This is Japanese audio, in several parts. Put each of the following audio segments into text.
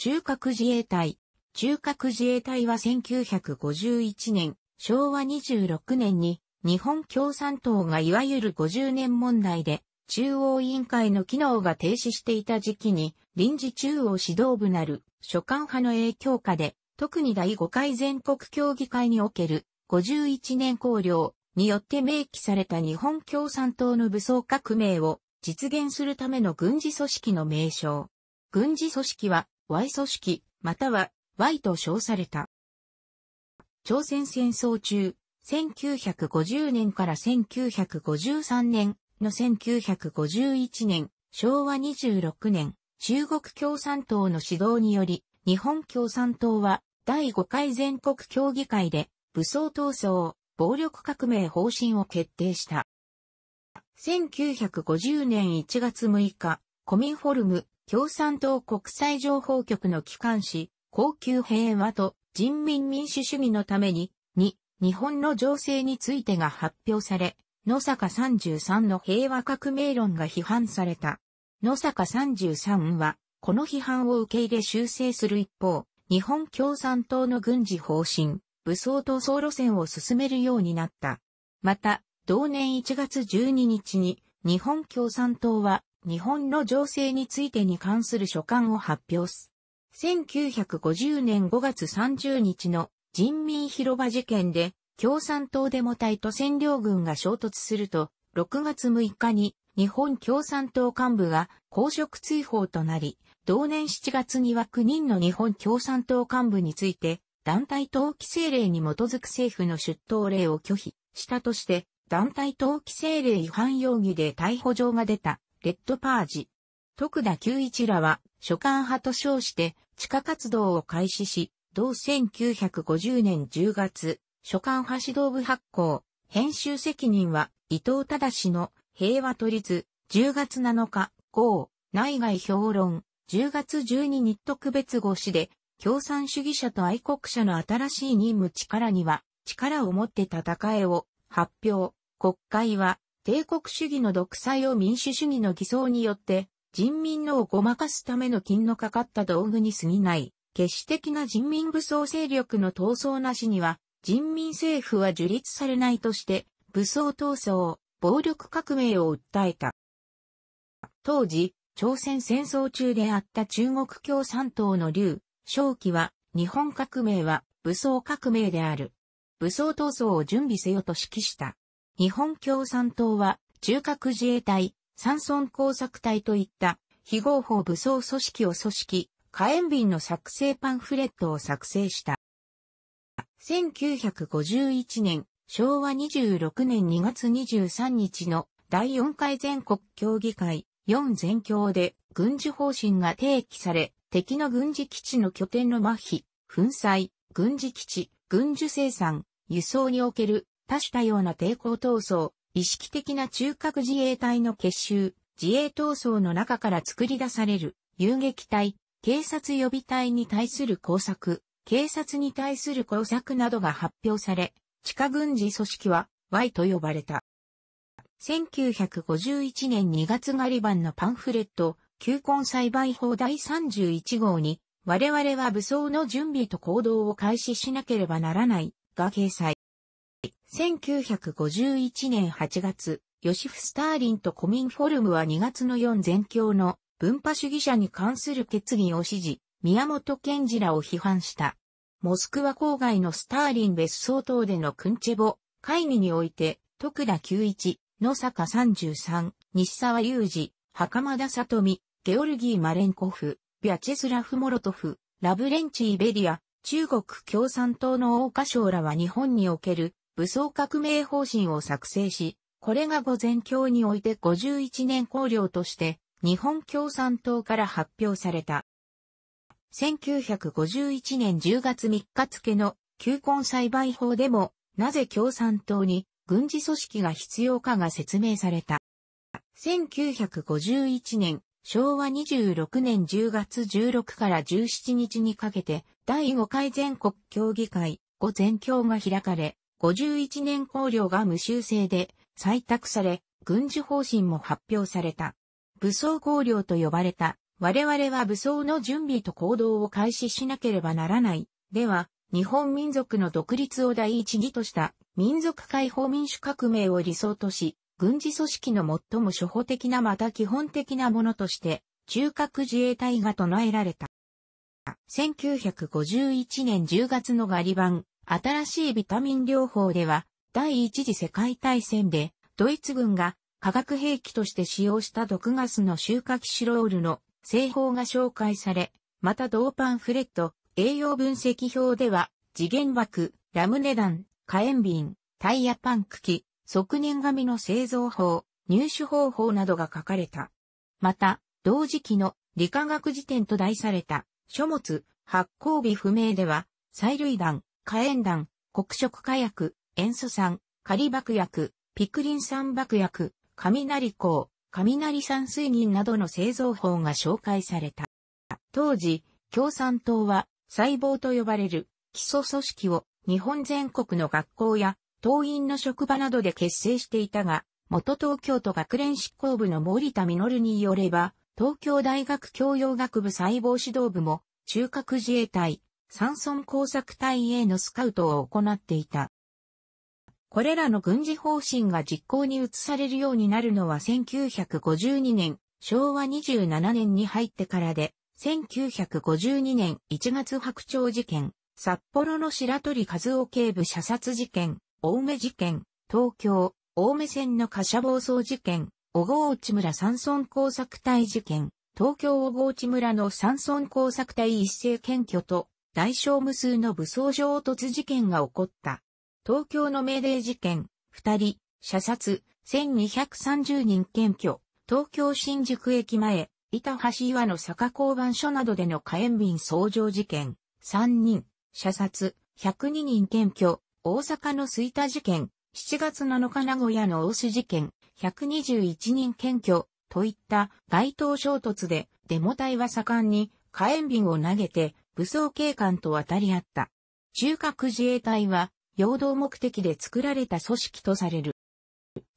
中核自衛隊。中核自衛隊は1951年、昭和26年に日本共産党がいわゆる50年問題で中央委員会の機能が停止していた時期に臨時中央指導部なる所管派の影響下で特に第5回全国協議会における51年綱領によって明記された日本共産党の武装革命を実現するための軍事組織の名称。軍事組織は Y 組織、または Y と称された。朝鮮戦争中、1950年から1953年の1951年、昭和26年、中国共産党の指導により、日本共産党は第5回全国協議会で武装闘争、暴力革命方針を決定した。1950年1月6日、コミンフォルム共産党国際情報局の機関紙、高級平和と人民民主主義のために、2、日本の情勢についてが発表され、野坂33の平和革命論が批判された。野坂33は、この批判を受け入れ修正する一方、日本共産党の軍事方針、武装闘争路線を進めるようになった。また、同年1月12日に、日本共産党は、日本の情勢についてに関する書簡を発表す。1950年5月30日の人民広場事件で共産党デモ隊と占領軍が衝突すると、6月6日に日本共産党幹部が公職追放となり、同年7月には9人の日本共産党幹部について、団体投機制令に基づく政府の出頭令を拒否したとして、団体投機制令違反容疑で逮捕状が出た。レッドパージ。徳田久一らは、書簡派と称して、地下活動を開始し、同1950年10月、書簡派指導部発行、編集責任は、伊藤忠の平和取り図、10月7日、号、内外評論、10月12日特別号誌で、共産主義者と愛国者の新しい任務力には、力を持って戦えを発表、国会は帝国主義の独裁を民主主義の偽装によって、人民のをごまかすための金のかかった道具に過ぎない、決死的な人民武装勢力の闘争なしには、人民政府は樹立されないとして、武装闘争、暴力革命を訴えた。当時、朝鮮戦争中であった中国共産党の劉、正規は、日本革命は武装革命である。武装闘争を準備せよと指揮した。日本共産党は、中核自衛隊、山村工作隊といった非合法武装組織を組織、火炎瓶の作成パンフレットを作成した。1951年、昭和26年2月23日の第4回全国協議会4全協で軍事方針が提起され、敵の軍事基地の拠点の麻痺、粉砕、軍事基地、軍需生産、輸送における多種多様な抵抗闘争、意識的な中核自衛隊の結集、自衛闘争の中から作り出される、遊撃隊、警察予備隊に対する工作、警察に対する工作などが発表され、地下軍事組織は Y と呼ばれた。1951年2月ガリバンのパンフレット、球根栽培法第31号に、我々は武装の準備と行動を開始しなければならない、が掲載。1951年8月、ヨシフ・スターリンとコミンフォルムは2月の4全教の文化主義者に関する決議を指示、宮本賢治らを批判した。モスクワ郊外のスターリン別荘等でのクンチェボ会議において、徳田九一、野坂33、西沢雄二、袴田里美、ゲオルギー・マレンコフ、ビャチェスラフ・モロトフ、ラブレンチ・イベリア、中国共産党の王華省らは日本における武装革命方針を作成し、これが午前教において51年綱領として日本共産党から発表された。1951年10月3日付の旧婚栽培法でも、なぜ共産党に軍事組織が必要かが説明された。1951年、昭和26年10月16から17日にかけて、第5回全国協議会、午前協が開かれ、51年考慮が無修正で採択され、軍事方針も発表された。武装考慮と呼ばれた。我々は武装の準備と行動を開始しなければならない。では、日本民族の独立を第一義とした民族解放民主革命を理想とし、軍事組織の最も初歩的なまた基本的なものとして、中核自衛隊が唱えられた。1951年10月のガリバン、新しいビタミン療法では、第一次世界大戦で、ドイツ軍が化学兵器として使用した毒ガスの収穫シロールの製法が紹介され、また同パンフレット、栄養分析表では、次元枠、ラムネ弾、火炎瓶、タイヤパンク機、側年紙の製造法、入手方法などが書かれた。また、同時期の理化学辞典と題された書物発行日不明では、催涙弾、火炎弾、黒色火薬、塩素酸、仮爆薬、ピクリン酸爆薬、雷光、雷酸水銀などの製造法が紹介された。当時、共産党は細胞と呼ばれる基礎組織を日本全国の学校や党員の職場などで結成していたが、元東京都学連執行部の森田実によれば、東京大学教養学部細胞指導部も中核自衛隊、山村工作隊へのスカウトを行っていた。これらの軍事方針が実行に移されるようになるのは1952年、昭和27年に入ってからで、1952年1月白鳥事件、札幌の白鳥和夫警部射殺事件、青梅事件、東京、青梅線の貨車暴走事件、小郷内村山村工作隊事件、東京小郷内村の山村工作隊一斉検挙と、大小無数の武装上突事件が起こった。東京の命令事件、二人、射殺、1230人検挙、東京新宿駅前、板橋岩の坂交番所などでの火炎瓶相乗事件、三人、射殺、102人検挙、大阪の吹田事件、7月7日名古屋の大須事件、121人検挙、といった街頭衝突でデモ隊は盛んに火炎瓶を投げて武装警官と渡り合った。中核自衛隊は、陽動目的で作られた組織とされる。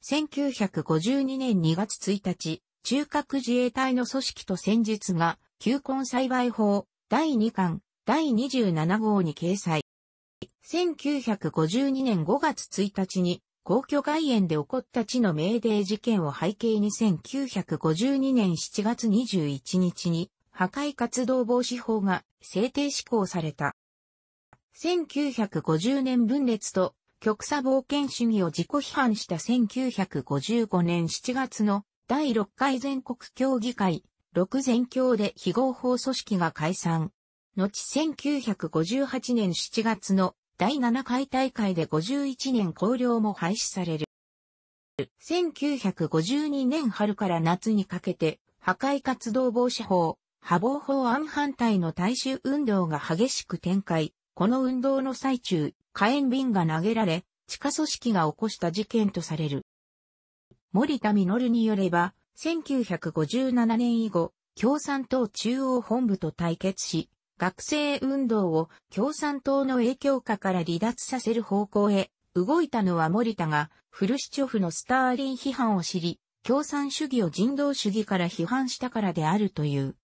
1952年2月1日、中核自衛隊の組織と戦術が、球根栽培法、第2巻、第27号に掲載。1952年5月1日に、皇居外苑で起こった地の命令事件を背景に1952年7月21日に、破壊活動防止法が制定施行された。1950年分裂と極左冒険主義を自己批判した1955年7月の第6回全国協議会、6全協で非合法組織が解散。後1958年7月の第7回大会で51年考領も廃止される。1952年春から夏にかけて破壊活動防止法、破防法案反対の大衆運動が激しく展開。この運動の最中、火炎瓶が投げられ、地下組織が起こした事件とされる。森田実によれば、1957年以後、共産党中央本部と対決し、学生運動を共産党の影響下から離脱させる方向へ動いたのは森田がフルシチョフのスターリン批判を知り、共産主義を人道主義から批判したからであるという。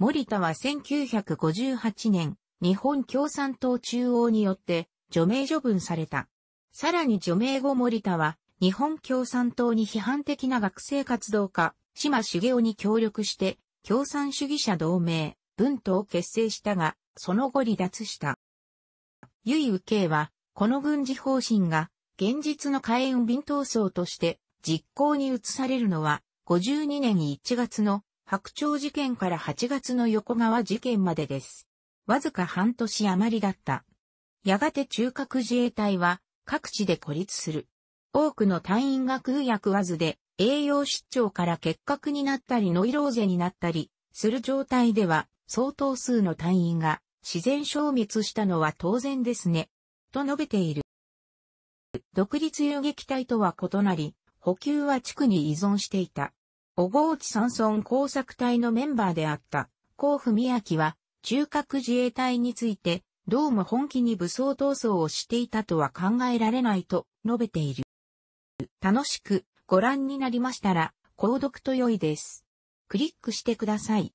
森田は1958年、日本共産党中央によって除名処分された。さらに除名後森田は、日本共産党に批判的な学生活動家、島茂雄に協力して、共産主義者同盟、文党を結成したが、その後離脱した。ゆい。右慶は、この軍事方針が、現実の火炎便闘争として、実行に移されるのは、52年1月の白鳥事件から8月の横川事件までです。わずか半年余りだった。やがて中核自衛隊は各地で孤立する。多くの隊員が空うわずで栄養失調から結核になったりノイローゼになったりする状態では相当数の隊員が自然消滅したのは当然ですね。と述べている。独立遊撃隊とは異なり、補給は地区に依存していた。小河内山村工作隊のメンバーであった、甲府宮城は、中核自衛隊について、どうも本気に武装闘争をしていたとは考えられないと述べている。楽しくご覧になりましたら、購読と良いです。クリックしてください。